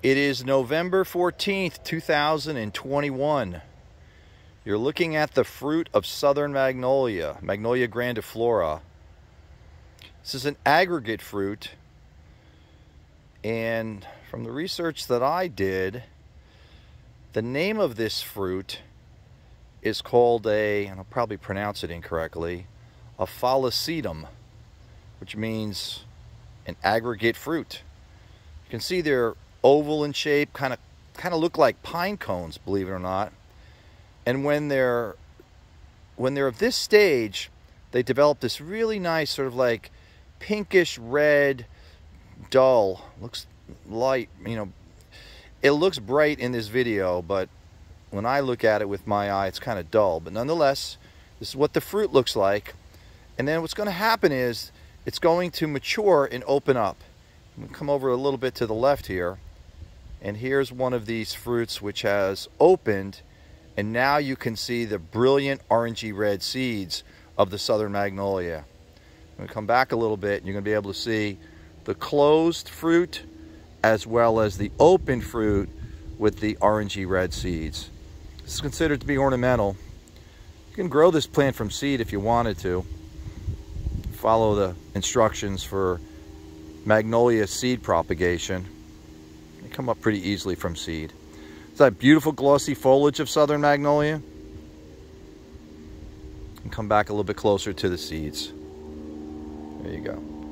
It is November 14th, 2021. You're looking at the fruit of southern magnolia, Magnolia grandiflora. This is an aggregate fruit. And from the research that I did, the name of this fruit is called a, and I'll probably pronounce it incorrectly, a follicidum, which means an aggregate fruit. You can see there oval in shape, kind of kind of look like pine cones, believe it or not. And when they're when they're of this stage, they develop this really nice sort of like pinkish red, dull, looks light, you know, it looks bright in this video, but when I look at it with my eye, it's kind of dull. But nonetheless, this is what the fruit looks like. And then what's gonna happen is it's going to mature and open up. I'm gonna come over a little bit to the left here and here's one of these fruits which has opened, and now you can see the brilliant orangey red seeds of the southern magnolia. I'm gonna come back a little bit, and you're gonna be able to see the closed fruit as well as the open fruit with the orangey red seeds. This is considered to be ornamental. You can grow this plant from seed if you wanted to. Follow the instructions for magnolia seed propagation. They come up pretty easily from seed. It's that beautiful glossy foliage of southern magnolia. And come back a little bit closer to the seeds. There you go.